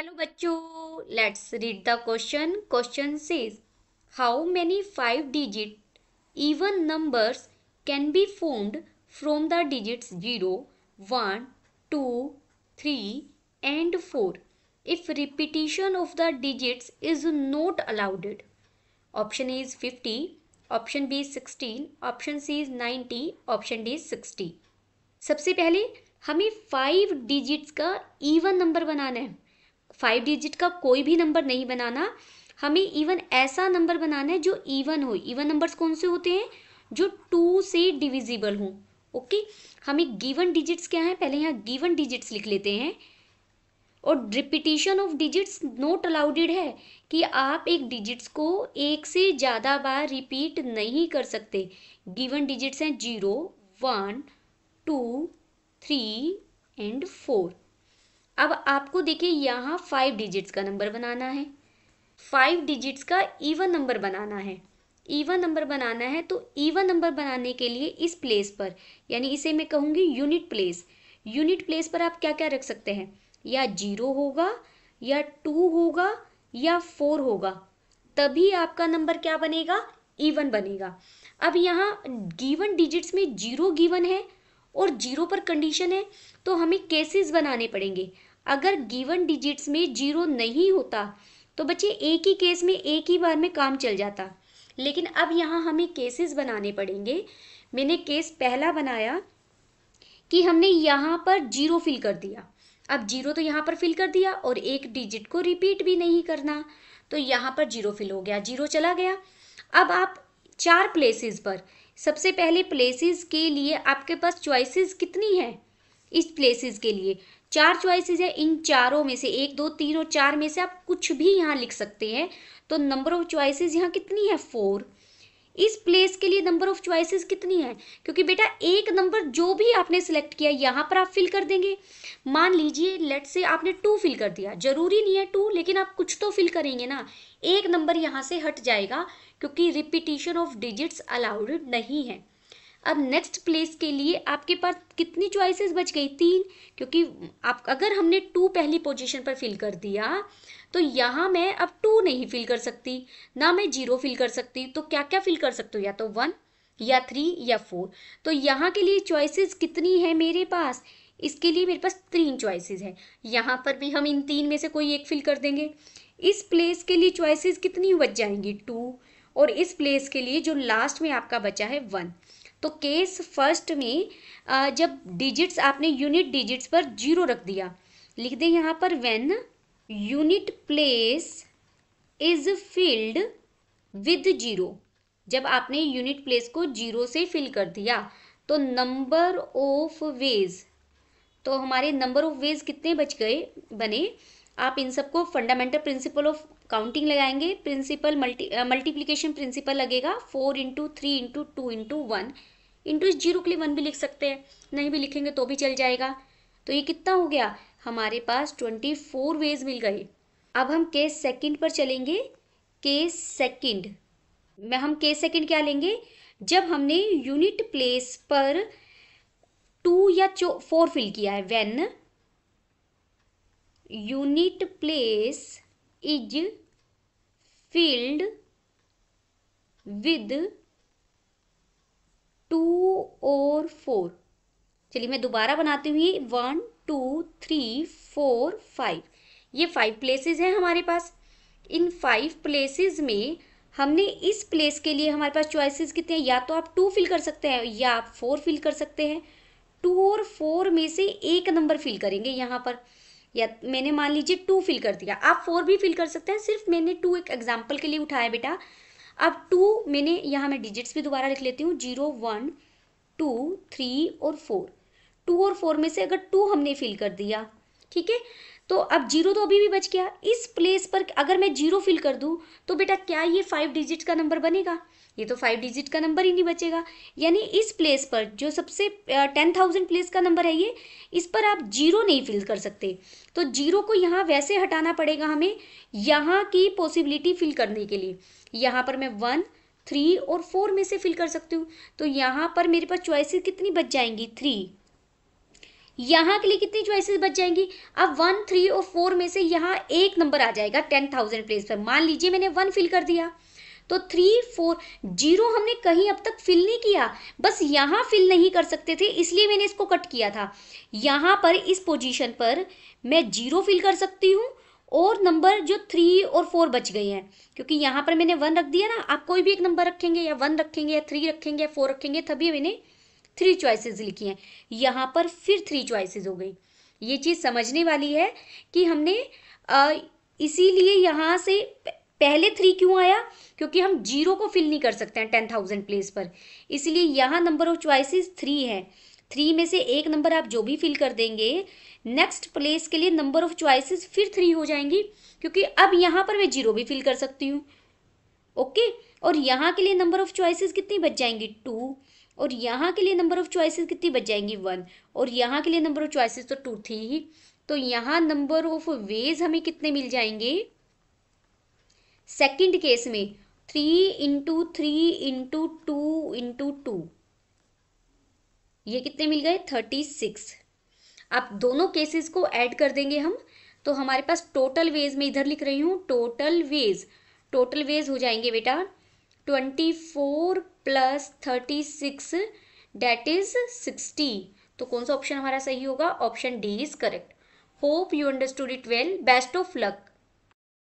hello बच्चों let's read the question question says how many five digit even numbers can be formed from the digits zero one two three and four if repetition of the digits is not allowed option is fifty option B sixteen option C is ninety option D sixty सबसे पहले हमें five digits का even number बनाना है five digit का कोई भी number नहीं बनाना हमें इवन ऐसा नंबर बनाना है जो इवन हो इवन नंबर्स कौन से होते हैं जो टू से डिविजिबल हो ओके हमें गिवन डिजिट्स क्या है पहले यहाँ गिवन डिजिट्स लिख लेते हैं और repetition of digits not allowed है कि आप एक डिजिट्स को एक से ज़्यादा बार रिपीट नहीं कर सकते गिवन डिजिट्स हैं zero one two three and four अब आपको देखिए यहाँ फाइव डिजिट्स का नंबर बनाना है फाइव डिजिट्स का ईवन नंबर बनाना है ईवन नंबर बनाना है तो ईवन नंबर बनाने के लिए इस प्लेस पर यानी इसे मैं कहूँगी यूनिट प्लेस यूनिट प्लेस पर आप क्या क्या रख सकते हैं या जीरो होगा या टू होगा या फोर होगा तभी आपका नंबर क्या बनेगा ईवन बनेगा अब यहाँ गिवन डिजिट्स में जीरो गिवन है और जीरो पर कंडीशन है तो हमें केसेस बनाने पड़ेंगे अगर गिवन डिजिट्स में जीरो नहीं होता तो बच्चे एक ही केस में एक ही बार में काम चल जाता लेकिन अब यहाँ हमें केसेस बनाने पड़ेंगे मैंने केस पहला बनाया कि हमने यहाँ पर जीरो फिल कर दिया अब जीरो तो यहाँ पर फिल कर दिया और एक डिजिट को रिपीट भी नहीं करना तो यहाँ पर जीरो फिल हो गया जीरो चला गया अब आप चार प्लेसेस पर सबसे पहले प्लेसेस के लिए आपके पास चॉइसेस कितनी है इस प्लेसेस के लिए चार च्वाइसेज है इन चारों में से एक दो तीन और चार में से आप कुछ भी यहाँ लिख सकते हैं तो नंबर ऑफ च्वाइसेस यहाँ कितनी है फोर इस प्लेस के लिए नंबर ऑफ च्वाइसेस कितनी है क्योंकि बेटा एक नंबर जो भी आपने सिलेक्ट किया यहाँ पर आप फिल कर देंगे मान लीजिए लेट से आपने टू फिल कर दिया जरूरी नहीं है टू लेकिन आप कुछ तो फिल करेंगे ना एक नंबर यहाँ से हट जाएगा क्योंकि रिपीटिशन ऑफ डिजिट्स अलाउड नहीं है अब नेक्स्ट प्लेस के लिए आपके पास कितनी चॉइसेस बच गई तीन क्योंकि आप अगर हमने टू पहली पोजीशन पर फिल कर दिया तो यहाँ मैं अब टू नहीं फिल कर सकती ना मैं जीरो फिल कर सकती तो क्या क्या फिल कर सकती हूँ या तो वन या थ्री या फोर तो यहाँ के लिए चॉइसेस कितनी है मेरे पास इसके लिए मेरे पास तीन चॉइसेस हैं यहाँ पर भी हम इन तीन में से कोई एक फिल कर देंगे इस प्लेस के लिए चॉइसेस कितनी बच जाएंगी टू और इस प्लेस के लिए जो लास्ट में आपका बचा है वन तो केस फर्स्ट में जब डिजिट्स आपने यूनिट डिजिट्स पर जीरो रख दिया लिख दें यहाँ पर when unit place is filled with zero जब आपने यूनिट प्लेस को जीरो से फिल कर दिया तो नंबर ऑफ वेज तो हमारे नंबर ऑफ वेज कितने बच गए बने आप इन सबको फंडामेंटल प्रिंसिपल ऑफ काउंटिंग लगाएंगे प्रिंसिपल मल्टी मल्टीप्लीकेशन प्रिंसिपल लगेगा four into three into two into one into zero के लिए वन भी लिख सकते हैं नहीं भी लिखेंगे तो भी चल जाएगा तो ये कितना हो गया हमारे पास ट्वेंटी फोर वेज मिल गए अब हम के सेकंड पर चलेंगे के सेकंड में हम के सेकंड क्या लेंगे जब हमने यूनिट प्लेस पर टू या फोर फिल किया है when unit place is filled with two और फोर चलिए मैं दोबारा बनाती हुई one two three four five ये फाइव प्लेसेस हैं हमारे पास इन फाइव प्लेसेस में हमने इस प्लेस के लिए हमारे पास चॉइसेस कितने हैं या तो आप टू फिल कर सकते हैं या आप फोर फिल कर सकते हैं टू और फोर में से एक नंबर फिल करेंगे यहाँ पर या मैंने मान लीजिए टू फिल कर दिया आप फोर भी फिल कर सकते हैं सिर्फ मैंने टू एक एग्जाम्पल के लिए उठाया बेटा अब टू मैंने यहाँ मैं डिजिट्स भी दोबारा लिख लेती हूँ जीरो वन टू थ्री और फोर टू और फोर में से अगर टू हमने फिल कर दिया ठीक है तो अब जीरो तो अभी भी बच गया इस प्लेस पर अगर मैं जीरो फिल कर दूँ तो बेटा क्या ये फाइव डिजिट का नंबर बनेगा ये तो फाइव डिजिट का नंबर ही नहीं बचेगा यानी इस प्लेस पर जो सबसे टेन थाउजेंड प्लेस का नंबर है ये इस पर आप जीरो नहीं फिल कर सकते तो जीरो को यहाँ वैसे हटाना पड़ेगा हमें यहाँ की पॉसिबिलिटी फिल करने के लिए यहाँ पर मैं वन थ्री और फोर में से फिल कर सकती हूँ तो यहाँ पर मेरे पास चॉइसेस कितनी बच जाएंगी थ्री यहाँ के लिए कितनी चॉइसेस बच जाएंगी अब वन थ्री और फोर में से यहाँ एक नंबर आ जाएगा टेन थाउजेंड प्लेस पर मान लीजिए मैंने वन फिल कर दिया तो थ्री फोर जीरो हमने कहीं अब तक फिल नहीं किया बस यहाँ फिल नहीं कर सकते थे इसलिए मैंने इसको कट किया था यहाँ पर इस पोजीशन पर मैं जीरो फिल कर सकती हूँ और नंबर जो थ्री और फोर बच गए हैं क्योंकि यहाँ पर मैंने वन रख दिया ना आप कोई भी एक नंबर रखेंगे या वन रखेंगे या थ्री रखेंगे या फोर रखेंगे तभी मैंने थ्री चॉइसेस लिखी हैं यहाँ पर फिर थ्री चॉइसेस हो गई ये चीज़ समझने वाली है कि हमने इसीलिए यहाँ से पहले थ्री क्यों आया क्योंकि हम जीरो को फिल नहीं कर सकते हैं टेन थाउजेंड प्लेस पर इसलिए यहाँ नंबर ऑफ च्वाइसिस थ्री है थ्री में से एक नंबर आप जो भी फिल कर देंगे नेक्स्ट प्लेस के लिए नंबर ऑफ च्वाइसिस फिर थ्री हो जाएंगी क्योंकि अब यहाँ पर मैं जीरो भी फिल कर सकती हूँ ओके और यहाँ के लिए नंबर ऑफ च्वाइसिस कितनी बच जाएंगी टू और यहाँ के लिए नंबर ऑफ च्वाइसिस कितनी बच जाएंगी वन और यहाँ के लिए नंबर ऑफ च्वाइसिस तो टू थी ही तो यहाँ नंबर ऑफ वेज हमें कितने मिल जाएंगे सेकंड केस में three into three into two into two ये कितने मिल गए थर्टी सिक्स आप दोनों केसेस को ऐड कर देंगे हम तो हमारे पास टोटल वेज में इधर लिख रही हूँ टोटल वेज टोटल वेज हो जाएंगे बेटा twenty four plus thirty six that is sixty तो कौन सा ऑप्शन हमारा सही होगा option D is correct hope you understood it well best of luck